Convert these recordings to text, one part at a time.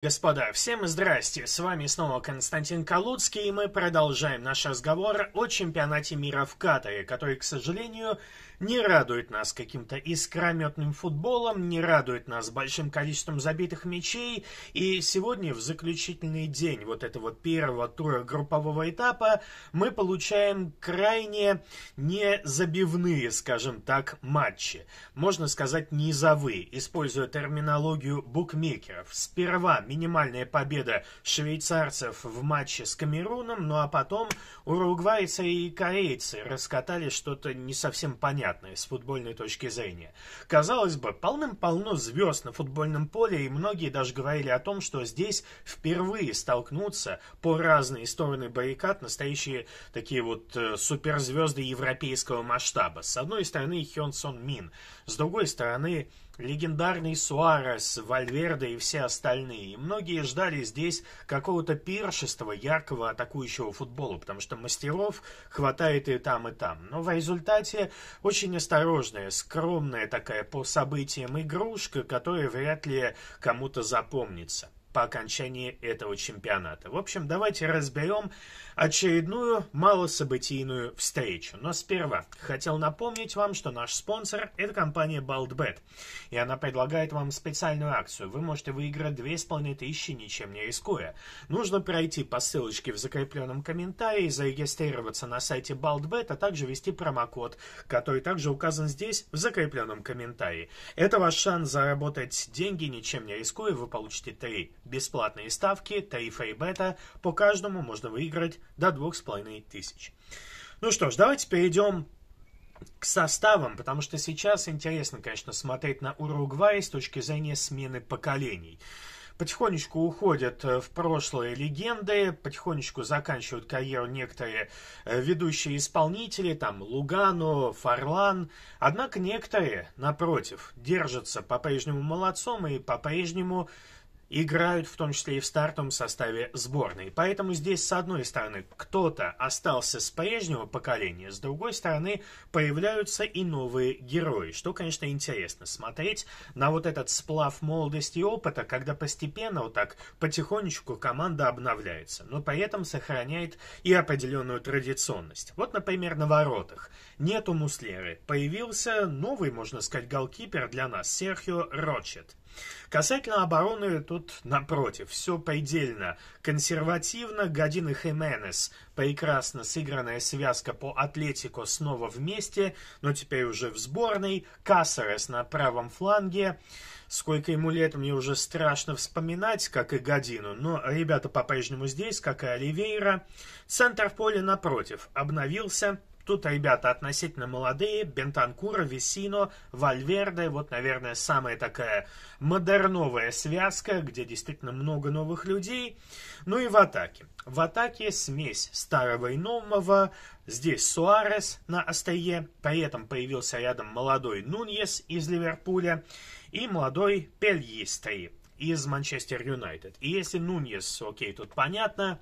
Господа, всем здрасте, с вами снова Константин Калуцкий, и мы продолжаем наш разговор о чемпионате мира в Катаре, который, к сожалению, не радует нас каким-то искрометным футболом, не радует нас большим количеством забитых мячей. И сегодня, в заключительный день вот этого первого тура группового этапа, мы получаем крайне незабивные, скажем так, матчи. Можно сказать, низовые, используя терминологию букмекеров. Сперва минимальная победа швейцарцев в матче с Камеруном, ну а потом уругвайцы и корейцы раскатали что-то не совсем понятное непонятной с футбольной точки зрения. Казалось бы, полным-полно звезд на футбольном поле, и многие даже говорили о том, что здесь впервые столкнутся по разные стороны баррикад настоящие такие вот э, суперзвезды европейского масштаба. С одной стороны Хён Сон Мин, с другой стороны легендарный Суарес, Вальверде и все остальные. И многие ждали здесь какого-то пиршества яркого атакующего футбола, потому что мастеров хватает и там, и там. Но в результате очень осторожная, скромная такая по событиям игрушка, которая вряд ли кому-то запомнится по окончании этого чемпионата. В общем, давайте разберем очередную малособытийную встречу. Но сперва хотел напомнить вам, что наш спонсор – это компания BaldBet, и она предлагает вам специальную акцию. Вы можете выиграть 2500, ничем не рискуя. Нужно пройти по ссылочке в закрепленном комментарии, зарегистрироваться на сайте BaldBet, а также ввести промокод, который также указан здесь в закрепленном комментарии. Это ваш шанс заработать деньги, ничем не рискуя, вы получите 3 бесплатные ставки, тарифа и бета. По каждому можно выиграть до 2500. Ну что ж, давайте перейдем к составам, потому что сейчас интересно, конечно, смотреть на Уругвай с точки зрения смены поколений. Потихонечку уходят э, в прошлое легенды, потихонечку заканчивают карьеру некоторые э, ведущие исполнители, там Лугану, Фарлан. Однако некоторые, напротив, держатся по-прежнему молодцом и по-прежнему играют в том числе и в стартовом составе сборной. Поэтому здесь, с одной стороны, кто-то остался с прежнего поколения, с другой стороны, появляются и новые герои, что, конечно, интересно смотреть на вот этот сплав молодости и опыта, когда постепенно вот так потихонечку команда обновляется, но при этом сохраняет и определенную традиционность. Вот, например, на воротах. Нету Муслеры. Появился новый, можно сказать, голкипер для нас, Серхио Рочет. Касательно обороны, тут напротив, все предельно. Консервативно Годин и Хименес. Прекрасно сыгранная связка по Атлетико снова вместе, но теперь уже в сборной. Кассерес на правом фланге. Сколько ему лет, мне уже страшно вспоминать, как и Годину, но ребята по-прежнему здесь, как и Оливейра. Центр поля напротив обновился. Тут ребята относительно молодые. Бентанкура, Весино, Вальверде. Вот, наверное, самая такая модерновая связка, где действительно много новых людей. Ну и в атаке. В атаке смесь старого и нового. Здесь Суарес на острие. При этом появился рядом молодой Нуньес из Ливерпуля и молодой Пельистри из Манчестер Юнайтед. И если Нуньес, окей, тут понятно,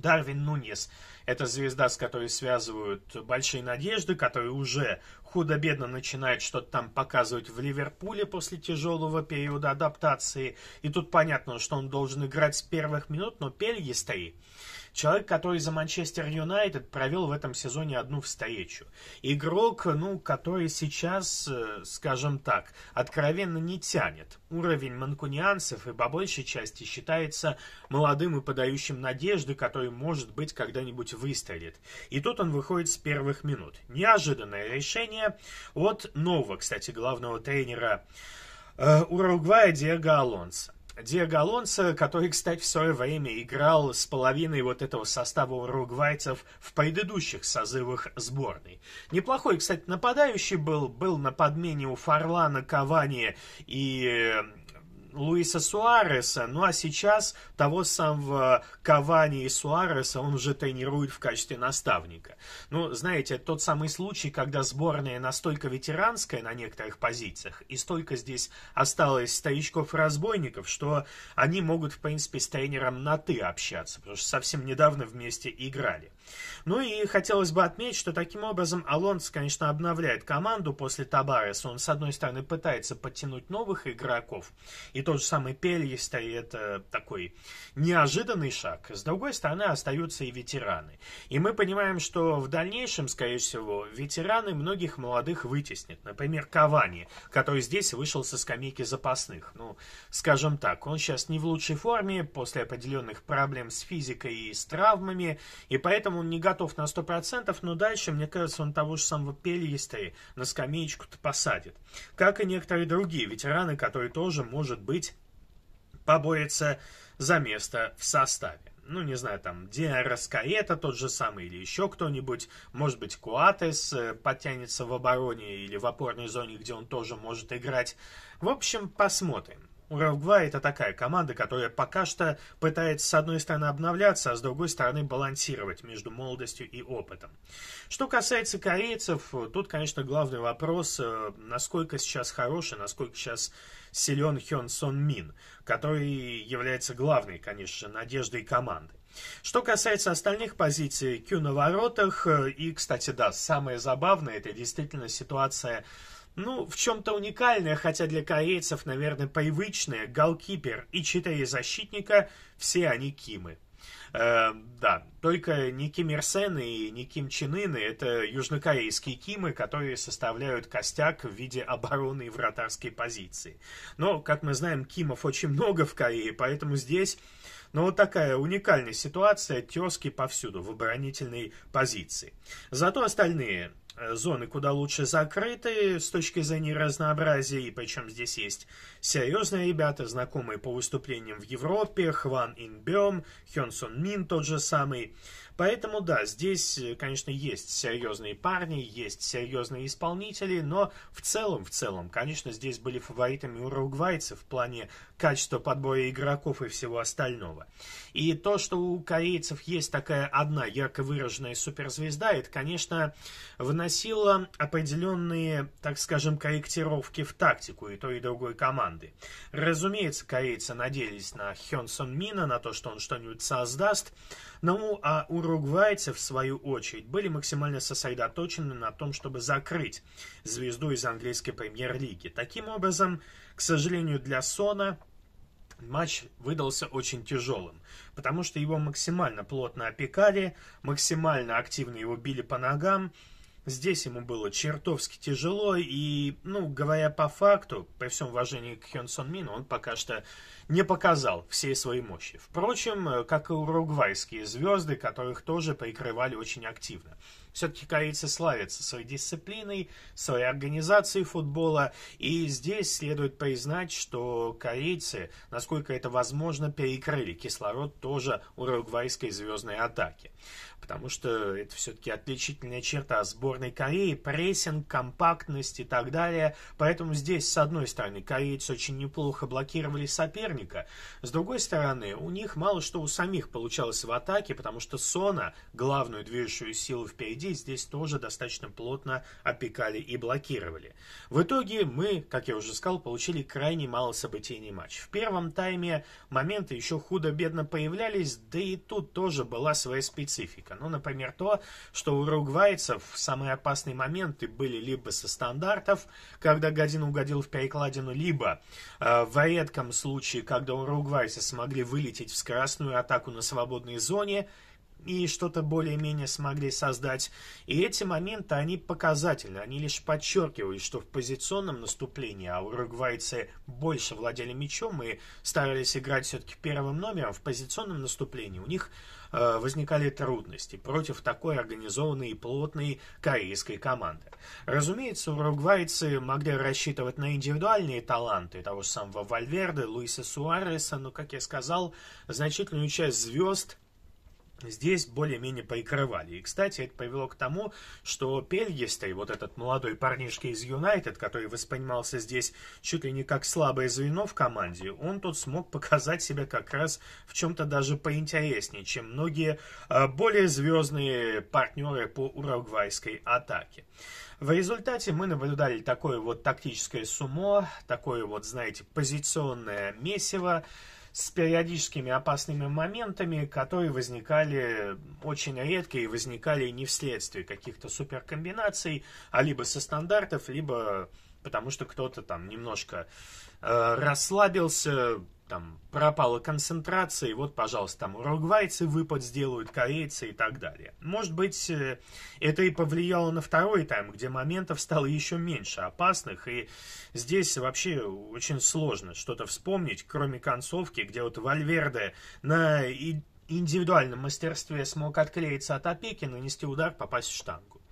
Дарвин Нуньес. Это звезда, с которой связывают большие надежды, который уже худо-бедно начинает что-то там показывать в Ливерпуле после тяжелого периода адаптации. И тут понятно, что он должен играть с первых минут, но Пельгистый Человек, который за Манчестер Юнайтед провел в этом сезоне одну встречу. Игрок, ну, который сейчас, э, скажем так, откровенно не тянет. Уровень манкунианцев и по большей части считается молодым и подающим надежды, который, может быть, когда-нибудь выстрелит. И тут он выходит с первых минут. Неожиданное решение от нового, кстати, главного тренера э, Уругвая Диего Алонса. Диего Алонсо, который, кстати, в свое время играл с половиной вот этого состава уругвайцев в предыдущих созывах сборной. Неплохой, кстати, нападающий был, был на подмене у Фарлана, Кавани и Луиса Суареса, ну а сейчас того самого Кавани и Суареса он уже тренирует в качестве наставника. Ну, знаете, тот самый случай, когда сборная настолько ветеранская на некоторых позициях, и столько здесь осталось старичков разбойников, что они могут, в принципе, с тренером на «ты» общаться, потому что совсем недавно вместе играли. Ну и хотелось бы отметить, что таким образом Алонс, конечно, обновляет команду после Табареса. Он, с одной стороны, пытается подтянуть новых игроков, и тот же самый Пельеста, и это такой неожиданный шаг. С другой стороны, остаются и ветераны. И мы понимаем, что в дальнейшем, скорее всего, ветераны многих молодых вытеснят. Например, Кавани, который здесь вышел со скамейки запасных. Ну, скажем так, он сейчас не в лучшей форме, после определенных проблем с физикой и с травмами, и поэтому там он не готов на 100%, но дальше, мне кажется, он того же самого Пелистри на скамеечку-то посадит. Как и некоторые другие ветераны, которые тоже, может быть, поборются за место в составе. Ну, не знаю, там, Диараскаета тот же самый или еще кто-нибудь. Может быть, Куатес э, подтянется в обороне или в опорной зоне, где он тоже может играть. В общем, посмотрим. Уругвай – это такая команда, которая пока что пытается с одной стороны обновляться, а с другой стороны балансировать между молодостью и опытом. Что касается корейцев, тут, конечно, главный вопрос, э, насколько сейчас хороший, насколько сейчас силен Хён Сон Мин, который является главной, конечно, надеждой команды. Что касается остальных позиций, Кю на воротах, э, и, кстати, да, самое забавное, это действительно ситуация ну, в чем-то уникальное, хотя для корейцев, наверное, привычное, голкипер и четыре защитника, все они кимы. Э, да, только не Ким Ир Сен и не Ким Чен Ын, это южнокорейские кимы, которые составляют костяк в виде обороны и вратарской позиции. Но, как мы знаем, кимов очень много в Корее, поэтому здесь, но ну, вот такая уникальная ситуация, тески повсюду в оборонительной позиции. Зато остальные Э, зоны куда лучше закрыты с точки зрения разнообразия, и причем здесь есть серьезные ребята, знакомые по выступлениям в Европе, Хван Инбем, Хёнсон Мин тот же самый. Поэтому, да, здесь, э, конечно, есть серьезные парни, есть серьезные исполнители, но в целом, в целом, конечно, здесь были фаворитами уругвайцев в плане качества подбора игроков и всего остального. И то, что у корейцев есть такая одна ярко выраженная суперзвезда, это, конечно, вносило определенные, так скажем, корректировки в тактику и той, и другой команды. Разумеется, корейцы надеялись на Хёнсон Мина, на то, что он что-нибудь создаст, ну, а уругвайцы, в свою очередь, были максимально сосредоточены на том, чтобы закрыть звезду из английской премьер-лиги. Таким образом, к сожалению для Сона, матч выдался очень тяжелым, потому что его максимально плотно опекали, максимально активно его били по ногам, Здесь ему было чертовски тяжело, и, ну, говоря по факту, при всем уважении к Хён Сон Мину, он пока что не показал всей своей мощи. Впрочем, э, как и уругвайские звезды, которых тоже прикрывали очень активно. Все-таки корейцы славятся своей дисциплиной, своей организацией футбола. И здесь следует признать, что корейцы, насколько это возможно, перекрыли кислород тоже уругвайской звездной атаки. Потому что это все-таки отличительная черта сборной Кореи, прессинг, компактность и так далее. Поэтому здесь, с одной стороны, корейцы очень неплохо блокировали соперника. С другой стороны, у них мало что у самих получалось в атаке, потому что Сона, главную движущую силу впереди, людей здесь тоже достаточно плотно опекали и блокировали. В итоге мы, как я уже сказал, получили крайне мало событийный матч. В первом тайме моменты еще худо-бедно появлялись, да и тут тоже была своя специфика. Ну, например, то, что у ругвайцев самые опасные моменты были либо со стандартов, когда Годин угодил в перекладину, либо э, в редком случае, когда у ругвайцев смогли вылететь в скоростную атаку на свободной зоне – и что-то более-менее смогли создать. И эти моменты, они показательны, они лишь подчеркивают, что в позиционном наступлении, а уругвайцы больше владели мячом и старались играть все-таки первым номером, в позиционном наступлении у них э, возникали трудности против такой организованной и плотной корейской команды. Разумеется, уругвайцы могли рассчитывать на индивидуальные таланты того же самого Вальверде, Луиса Суареса, но, как я сказал, значительную часть звезд здесь более-менее прикрывали. И, кстати, это повело к тому, что Пельгистый, вот этот молодой парнишка из Юнайтед, который воспринимался здесь чуть ли не как слабое звено в команде, он тут смог показать себя как раз в чем-то даже поинтереснее, чем многие а, более звездные партнеры по уругвайской атаке. В результате мы наблюдали такое вот тактическое сумо, такое вот, знаете, позиционное месиво, с периодическими опасными моментами, которые возникали очень редко и возникали не вследствие каких-то суперкомбинаций, а либо со стандартов, либо потому что кто-то там немножко э, расслабился, там пропала концентрация, и вот, пожалуйста, там уругвайцы выпад сделают, корейцы и так далее. Может быть, э, это и повлияло на второй тайм, где моментов стало еще меньше опасных, и здесь вообще очень сложно что-то вспомнить, кроме концовки, где вот Вальверде на индивидуальном мастерстве смог отклеиться от опеки, нанести удар, попасть в штангу.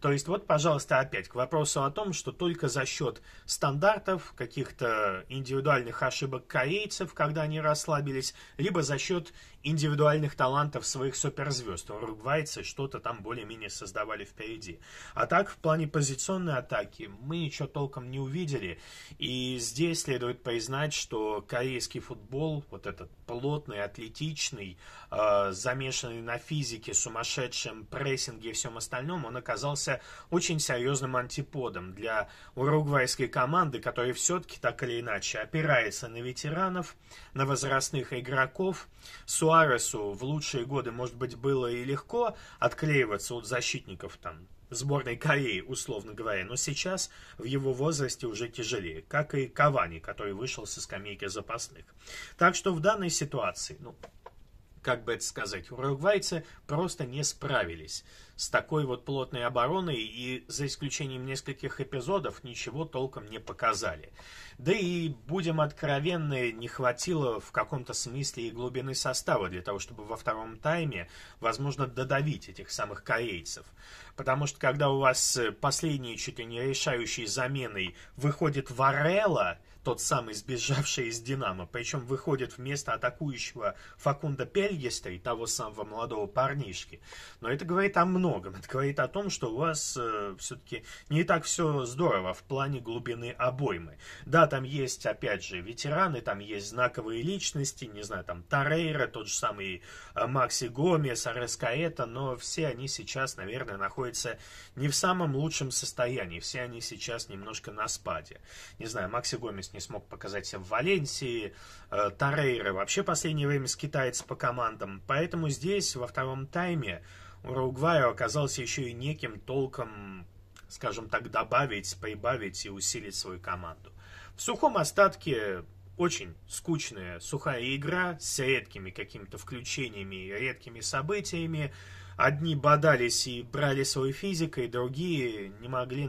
То есть вот, пожалуйста, опять к вопросу о том, что только за счет стандартов, каких-то индивидуальных ошибок корейцев, когда они расслабились, либо за счет индивидуальных талантов своих суперзвезд. Уругвайцы что-то там более-менее создавали впереди. А так, в плане позиционной атаки мы ничего толком не увидели. И здесь следует признать, что корейский футбол, вот этот плотный, атлетичный, э, замешанный на физике, сумасшедшем прессинге и всем остальном, он оказался очень серьезным антиподом для уругвайской команды, которая все-таки так или иначе опирается на ветеранов, на возрастных игроков. Суа Альваресу в лучшие годы, может быть, было и легко отклеиваться от защитников там сборной Кореи, условно говоря, но сейчас в его возрасте уже тяжелее, как и Кавани, который вышел со скамейки запасных. Так что в данной ситуации, ну, как бы это сказать, уругвайцы просто не справились с такой вот плотной обороной и за исключением нескольких эпизодов ничего толком не показали. Да и, будем откровенны, не хватило в каком-то смысле и глубины состава для того, чтобы во втором тайме, возможно, додавить этих самых корейцев. Потому что когда у вас э, последние чуть ли не решающие заменой выходит Варелла, тот самый сбежавший из «Динамо», причем выходит вместо атакующего Факунда Пельгеста и того самого молодого парнишки. Но это говорит о многом. Это говорит о том, что у вас э, все-таки не так все здорово в плане глубины обоймы. Да, там есть, опять же, ветераны, там есть знаковые личности, не знаю, там Тарейра, тот же самый э, Макси Гомес, Арескаэта, но все они сейчас, наверное, находятся не в самом лучшем состоянии. Все они сейчас немножко на спаде. Не знаю, Макси Гомес не смог показать себя в Валенсии. Э, Тарейра вообще последнее время скитается по командам. Поэтому здесь, во втором тайме, Уругвай оказался еще и неким толком, скажем так, добавить, прибавить и усилить свою команду. В сухом остатке очень скучная, сухая игра с редкими какими-то включениями и редкими событиями. Одни бодались и брали свою физикой, другие не могли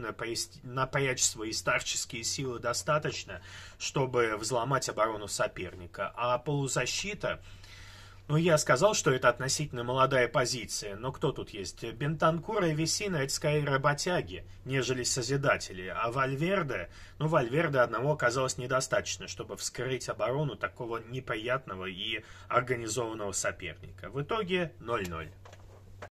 напрячь свои старческие силы достаточно, чтобы взломать оборону соперника. А полузащита... Ну, я сказал, что это относительно молодая позиция, но кто тут есть? Бентанкур, и Весина — это скорее работяги, нежели созидатели, а Вальверде... Ну, Вальверде одного оказалось недостаточно, чтобы вскрыть оборону такого неприятного и организованного соперника. В итоге 0-0.